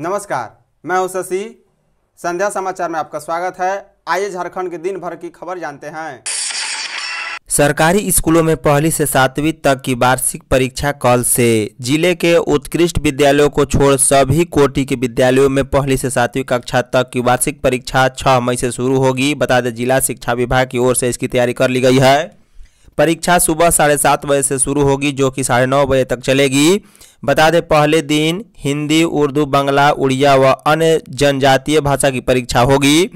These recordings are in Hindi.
नमस्कार मैं हूं शशि संध्या समाचार में आपका स्वागत है आइए झारखंड के दिन भर की खबर जानते हैं सरकारी स्कूलों में पहली से सातवीं तक की वार्षिक परीक्षा कल से जिले के उत्कृष्ट विद्यालयों को छोड़ सभी कोटि के विद्यालयों में पहली से सातवीं कक्षा तक की वार्षिक परीक्षा 6 मई से शुरू होगी बता दें जिला शिक्षा विभाग की ओर से इसकी तैयारी कर ली गई है परीक्षा सुबह साढ़े सात बजे से शुरू होगी जो कि साढ़े नौ बजे तक चलेगी बता दें पहले दिन हिंदी उर्दू बांग्ला उड़िया व अन्य जनजातीय भाषा की परीक्षा होगी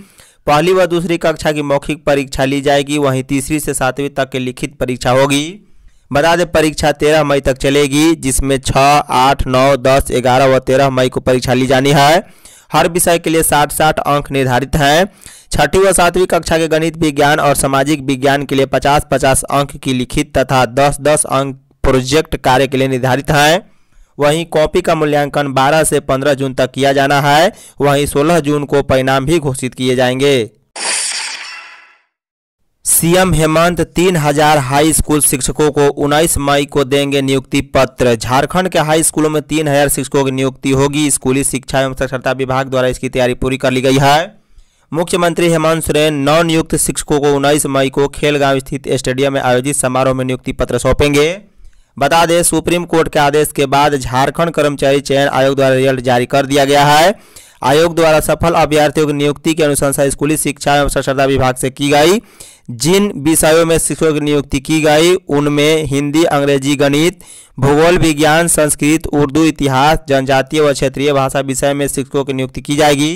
पहली व दूसरी कक्षा की मौखिक परीक्षा ली जाएगी वहीं तीसरी से सातवीं तक की लिखित परीक्षा होगी बता दें परीक्षा तेरह मई तक चलेगी जिसमें छः आठ नौ दस ग्यारह व तेरह मई को परीक्षा ली जानी है हर विषय के लिए साठ साठ अंक निर्धारित हैं छठी व सातवीं कक्षा के गणित विज्ञान और सामाजिक विज्ञान के लिए पचास पचास अंक की लिखित तथा दस दस अंक प्रोजेक्ट कार्य के लिए निर्धारित हैं वहीं कॉपी का मूल्यांकन 12 से 15 जून तक किया जाना है वहीं 16 जून को परिणाम भी घोषित किए जाएंगे सीएम हेमंत तीन हजार हाई स्कूल शिक्षकों को 19 मई को देंगे नियुक्ति पत्र झारखंड के हाई स्कूलों में तीन हजार शिक्षकों की नियुक्ति होगी स्कूली शिक्षा एवं साक्षरता विभाग द्वारा इसकी तैयारी पूरी कर ली गई है मुख्यमंत्री हेमंत सोरेन नव नियुक्त शिक्षकों को उन्नीस मई को खेलगांव स्थित स्टेडियम में आयोजित समारोह में नियुक्ति पत्र सौंपेंगे बता दें सुप्रीम कोर्ट के आदेश के बाद झारखंड कर्मचारी चयन आयोग द्वारा रिजल्ट जारी कर दिया गया है आयोग द्वारा सफल अभ्यर्थियों की नियुक्ति की अनुशंसा स्कूली शिक्षा एवं साक्षरता विभाग से की गई जिन विषयों में शिक्षकों की नियुक्ति की गई उनमें हिंदी अंग्रेजी गणित भूगोल विज्ञान संस्कृत उर्दू इतिहास जनजातीय व क्षेत्रीय भाषा विषय में शिक्षकों की नियुक्ति की जाएगी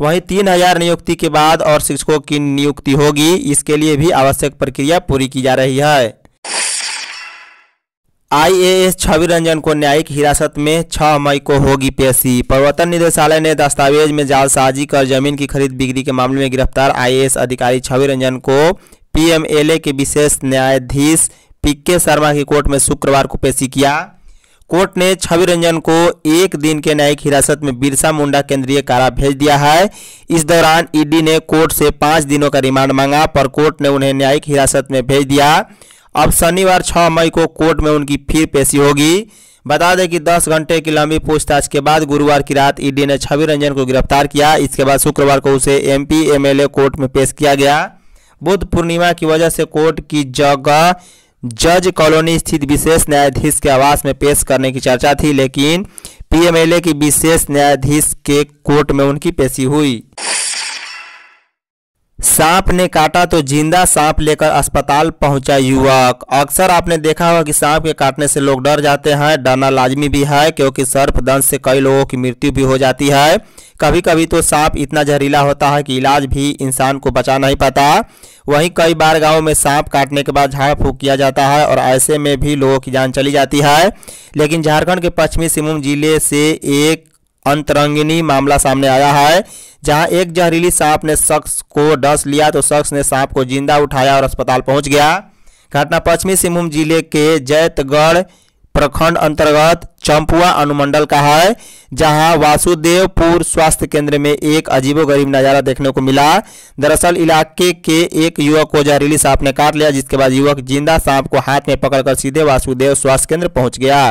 वहीं तीन हजार नियुक्ति के बाद और शिक्षकों की नियुक्ति होगी इसके लिए भी आवश्यक प्रक्रिया पूरी की जा रही है आईएएस छवि रंजन को न्यायिक हिरासत में छह मई को होगी पेशी प्रवर्तन निदेशालय ने दस्तावेज में जालसाजी कर जमीन की खरीद बिक्री के मामले में गिरफ्तार आईएएस अधिकारी छवि रंजन को पीएमएलए के विशेष न्यायाधीश पीके शर्मा की कोर्ट में शुक्रवार को पेशी किया कोर्ट ने छवि रंजन को एक दिन के न्यायिक हिरासत में बिरसा मुंडा केंद्रीय कारा भेज दिया है इस दौरान ईडी ने कोर्ट से पाँच दिनों का रिमांड मांगा पर कोर्ट ने उन्हें न्यायिक हिरासत में भेज दिया अब शनिवार 6 मई को कोर्ट में उनकी फिर पेशी होगी बता दें कि 10 घंटे की लंबी पूछताछ के बाद गुरुवार की रात ईडी ने छवि रंजन को गिरफ्तार किया इसके बाद शुक्रवार को उसे एम एमएलए कोर्ट में पेश किया गया बुद्ध पूर्णिमा की वजह से कोर्ट की जगह जज कॉलोनी स्थित विशेष न्यायाधीश के आवास में पेश करने की चर्चा थी लेकिन पीएमएलए की विशेष न्यायाधीश के कोर्ट में उनकी पेशी हुई सांप ने काटा तो जिंदा सांप लेकर अस्पताल पहुंचा युवक अक्सर आपने देखा होगा कि सांप के काटने से लोग डर जाते हैं डरना लाजमी भी है क्योंकि दंश से कई लोगों की मृत्यु भी हो जाती है कभी कभी तो सांप इतना जहरीला होता है कि इलाज भी इंसान को बचा नहीं पाता वहीं कई बार गाँव में सांप काटने के बाद झाड़ फूक किया जाता है और ऐसे में भी लोगों की जान चली जाती है लेकिन झारखंड के पश्चिमी सिंहभूम जिले से एक अंतरंगिनी मामला सामने आया है जहां एक जहरीली सांप ने शख्स को डस लिया तो शख्स ने सांप को जिंदा उठाया और अस्पताल पहुंच गया घटना पश्चिमी सिंहभूम जिले के जैतगढ़ प्रखंड अंतर्गत चंपुआ अनुमंडल का है जहां वासुदेवपुर स्वास्थ्य केंद्र में एक अजीबोगरीब नज़ारा देखने को मिला दरअसल इलाके के एक युवक को जहरीली सांप ने काट लिया जिसके बाद युवक जिंदा सांप को हाथ में पकड़कर सीधे वासुदेव स्वास्थ्य केंद्र पहुंच गया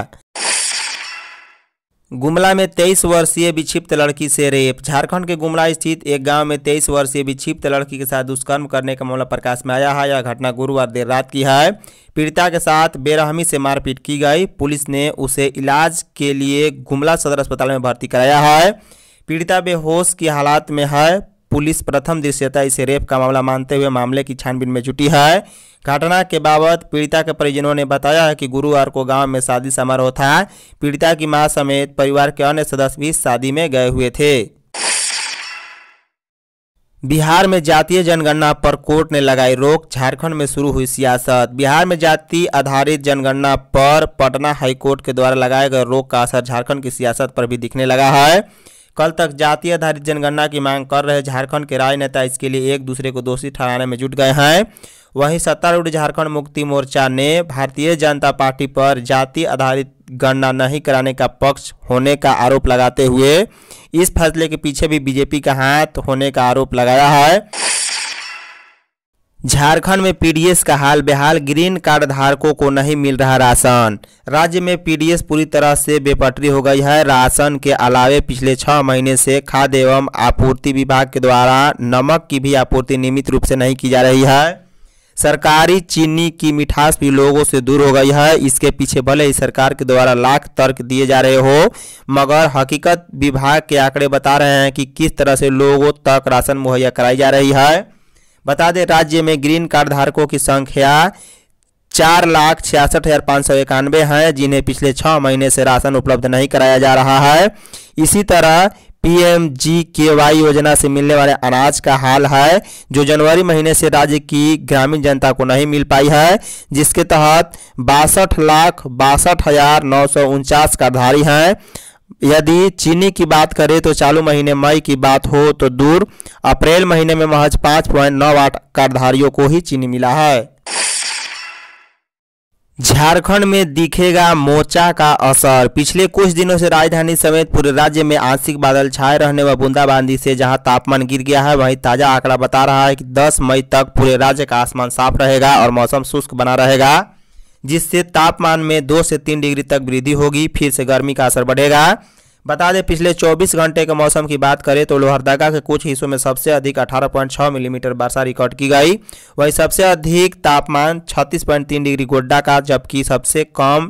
गुमला में तेईस वर्षीय विक्षिप्त लड़की से रेप झारखंड के गुमला स्थित एक गांव में तेईस वर्षीय विक्षिप्त लड़की के साथ दुष्कर्म करने का मामला प्रकाश में आया है यह घटना गुरुवार देर रात की है पीड़िता के साथ बेरहमी से मारपीट की गई पुलिस ने उसे इलाज के लिए गुमला सदर अस्पताल में भर्ती कराया है पीड़िता बेहोश की हालात में है पुलिस प्रथम दृश्यता इसे रेप का मामला मानते हुए मामले की छानबीन में जुटी है घटना के बाबत पीड़िता के परिजनों ने बताया है कि गुरुवार को गांव में शादी समारोह था पीड़िता की मां समेत परिवार के अन्य सदस्य भी शादी में गए हुए थे बिहार में जातीय जनगणना पर कोर्ट ने लगाई रोक झारखंड में शुरू हुई सियासत बिहार में जाति आधारित जनगणना पर पटना हाईकोर्ट के द्वारा लगाए गए रोक का असर झारखंड की सियासत पर भी दिखने लगा है कल तक जाति आधारित जनगणना की मांग कर रहे झारखंड के राजनेता इसके लिए एक दूसरे को दोषी ठहराने में जुट गए हैं वहीं सत्तारूढ़ झारखंड मुक्ति मोर्चा ने भारतीय जनता पार्टी पर जाति आधारित गणना नहीं कराने का पक्ष होने का आरोप लगाते हुए इस फैसले के पीछे भी बीजेपी का हाथ होने का आरोप लगाया है झारखंड में पीडीएस का हाल बेहाल ग्रीन कार्ड धारकों को नहीं मिल रहा राशन राज्य में पीडीएस पूरी तरह से बेपटरी हो गई है राशन के अलावे पिछले छः महीने से खाद्य एवं आपूर्ति विभाग के द्वारा नमक की भी आपूर्ति नियमित रूप से नहीं की जा रही है सरकारी चीनी की मिठास भी लोगों से दूर हो गई है इसके पीछे भले ही सरकार के द्वारा लाख तर्क दिए जा रहे हो मगर हकीकत विभाग के आंकड़े बता रहे हैं कि किस तरह से लोगों तक राशन मुहैया कराई जा रही है बता दें राज्य में ग्रीन कार्ड धारकों की संख्या चार लाख छियासठ हज़ार पाँच सौ इक्यानवे हैं जिन्हें पिछले छः महीने से राशन उपलब्ध नहीं कराया जा रहा है इसी तरह पीएमजीकेवाई योजना से मिलने वाले अनाज का हाल है जो जनवरी महीने से राज्य की ग्रामीण जनता को नहीं मिल पाई है जिसके तहत बासठ लाख बासठ हज़ार नौ सौ उनचास कार्डधारी हैं यदि चीनी की बात करें तो चालू महीने मई की बात हो तो दूर अप्रैल महीने में महज पाँच पॉइंट नौ आठ कार्डधारियों को ही चीनी मिला है झारखंड में दिखेगा मोचा का असर पिछले कुछ दिनों से राजधानी समेत पूरे राज्य में आंशिक बादल छाए रहने व बूंदाबांदी से जहां तापमान गिर गया है वहीं ताजा आंकड़ा बता रहा है कि 10 मई तक पूरे राज्य का आसमान साफ रहेगा और मौसम शुष्क बना रहेगा जिससे तापमान में दो से तीन डिग्री तक वृद्धि होगी फिर से गर्मी का असर बढ़ेगा बता दें पिछले 24 घंटे के मौसम की बात करें तो लोहरदगा के कुछ हिस्सों में सबसे अधिक 18.6 मिलीमीटर वर्षा रिकॉर्ड की गई वहीं सबसे अधिक तापमान 36.3 डिग्री गोड्डा का जबकि सबसे कम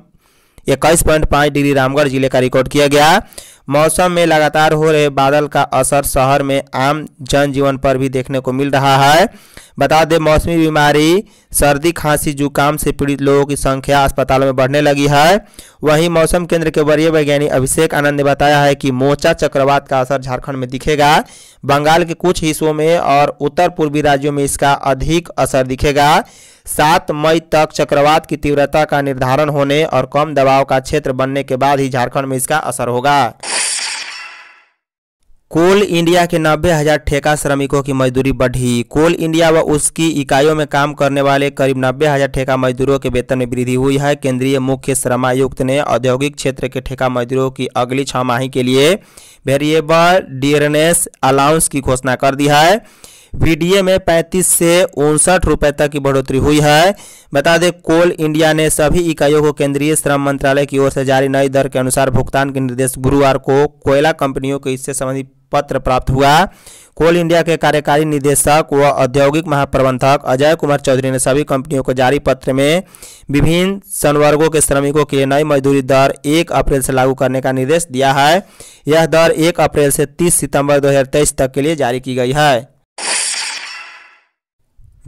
इक्कीस पॉइंट पाँच डिग्री रामगढ़ जिले का रिकॉर्ड किया गया मौसम में लगातार हो रहे बादल का असर शहर में आम जनजीवन पर भी देखने को मिल रहा है बता दें मौसमी बीमारी सर्दी खांसी जुकाम से पीड़ित लोगों की संख्या अस्पतालों में बढ़ने लगी है वहीं मौसम केंद्र के वरीय वैज्ञानिक अभिषेक आनंद ने बताया है कि मोचा चक्रवात का असर झारखंड में दिखेगा बंगाल के कुछ हिस्सों में और उत्तर पूर्वी राज्यों में इसका अधिक असर दिखेगा सात मई तक चक्रवात की तीव्रता का निर्धारण होने और कम दबाव का क्षेत्र बनने के बाद ही झारखंड में इसका असर होगा कोल इंडिया के नब्बे हजार ठेका श्रमिकों की मजदूरी बढ़ी कोल इंडिया व उसकी इकाइयों में काम करने वाले करीब नब्बे हजार ठेका मजदूरों के वेतन में वृद्धि हुई है केंद्रीय मुख्य श्रमायुक्त ने औद्योगिक क्षेत्र के ठेका मजदूरों की अगली छमाही के लिए वेरिएबल डियरनेस अलाउंस की घोषणा कर दी है वीडीए में पैंतीस से उनसठ रुपये तक की बढ़ोतरी हुई है बता दें कोल इंडिया ने सभी इकाइयों को केंद्रीय श्रम मंत्रालय की ओर से जारी नई दर के अनुसार भुगतान के निर्देश गुरुवार को कोयला कंपनियों को इससे संबंधित पत्र प्राप्त हुआ कोल इंडिया के कार्यकारी निदेशक व औद्योगिक महाप्रबंधक अजय कुमार चौधरी ने सभी कंपनियों को जारी पत्र में विभिन्न संवर्गों के श्रमिकों के लिए नई मजदूरी दर एक अप्रैल से लागू करने का निर्देश दिया है यह दर एक अप्रैल से तीस सितंबर 2023 तक के लिए जारी की गई है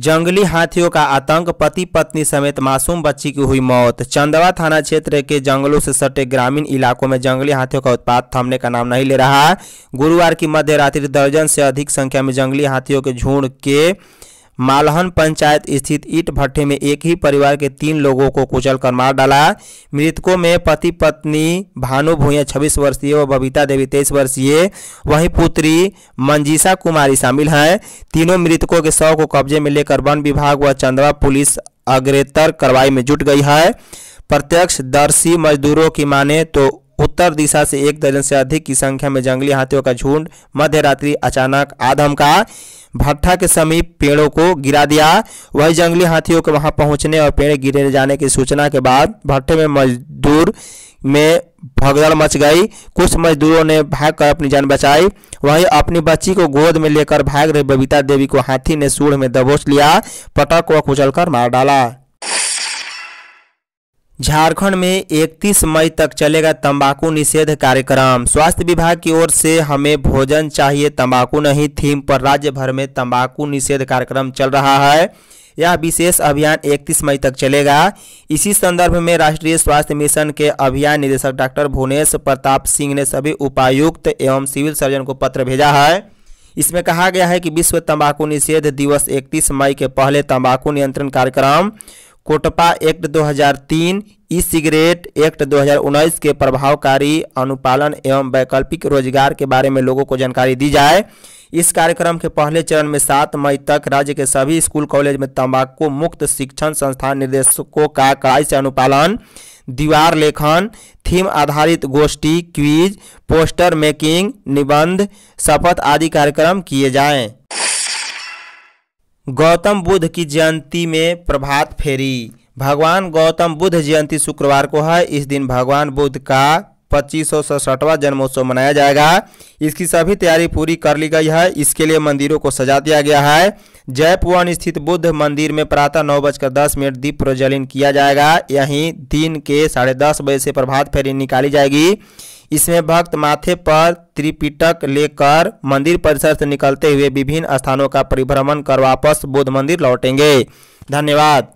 जंगली हाथियों का आतंक पति पत्नी समेत मासूम बच्ची की हुई मौत चंदवा थाना क्षेत्र के जंगलों से सटे ग्रामीण इलाकों में जंगली हाथियों का उत्पात थमने का नाम नहीं ले रहा है गुरुवार की मध्य रात्रि दर्जन से अधिक संख्या में जंगली हाथियों के झुंड के मालहन पंचायत स्थित ईट भट्टे में एक ही परिवार के तीन लोगों को कुचल कर मार डाला मृतकों में पति पत्नी भानु भूया छब्बीस वर्षीय व बबीता देवी तेईस वर्षीय वहीं पुत्री मंजीसा कुमारी शामिल हैं तीनों मृतकों के शव को कब्जे में लेकर वन विभाग व चंदवा पुलिस अग्रेतर कार्रवाई में जुट गई है प्रत्यक्षदर्शी मजदूरों की माने तो उत्तर दिशा से एक दर्जन से अधिक की संख्या में जंगली हाथियों का झुंड मध्य रात्रि अचानक आधम का भट्ठा के समीप पेड़ों को गिरा दिया वही जंगली हाथियों के वहां पहुंचने और पेड़ गिरे जाने की सूचना के बाद भट्ठे में मजदूर में भगदड़ मच गई कुछ मजदूरों ने भाग कर अपनी जान बचाई वहीं अपनी बच्ची को गोद में लेकर भाग रही बबीता देवी को हाथी ने सूढ़ में दबोच लिया पटक व कुचल कर मार डाला झारखंड में 31 मई तक चलेगा तंबाकू निषेध कार्यक्रम स्वास्थ्य विभाग की ओर से हमें भोजन चाहिए तंबाकू नहीं थीम पर राज्य भर में तंबाकू निषेध कार्यक्रम चल रहा है यह विशेष अभियान 31 मई तक चलेगा इसी संदर्भ में राष्ट्रीय स्वास्थ्य मिशन के अभियान निदेशक डॉक्टर भुवनेश प्रताप सिंह ने सभी उपायुक्त एवं सिविल सर्जन को पत्र भेजा है इसमें कहा गया है कि विश्व तंबाकू निषेध दिवस 31 मई के पहले तंबाकू नियंत्रण कार्यक्रम COTPA act 2003 e cigarette act 2019 के प्रभावकारी अनुपालन एवं वैकल्पिक रोजगार के बारे में लोगों को जानकारी दी जाए इस कार्यक्रम के पहले चरण में सात मई तक राज्य के सभी स्कूल कॉलेज में तंबाकू मुक्त शिक्षण संस्थान निर्देशकों का कड़ाई से अनुपालन दीवार लेखन थीम आधारित गोष्ठी क्वीज पोस्टर मेकिंग निबंध शपथ आदि कार्यक्रम किए जाएं गौतम बुद्ध की जयंती में प्रभात फेरी भगवान गौतम बुद्ध जयंती शुक्रवार को है इस दिन भगवान बुद्ध का पच्चीस सौ सड़सठवा जन्मोत्सव मनाया जाएगा इसकी सभी तैयारी पूरी कर ली गई है इसके लिए मंदिरों को सजा दिया गया है जयपुवन स्थित बुद्ध मंदिर में प्रातः नौ बजकर दस मिनट दीप प्रज्वलन किया जाएगा यहीं दिन के साढ़े दस बजे से प्रभात फेरी निकाली जाएगी इसमें भक्त माथे पर त्रिपिटक लेकर मंदिर परिसर से निकलते हुए विभिन्न स्थानों का परिभ्रमण कर वापस बोध मंदिर लौटेंगे धन्यवाद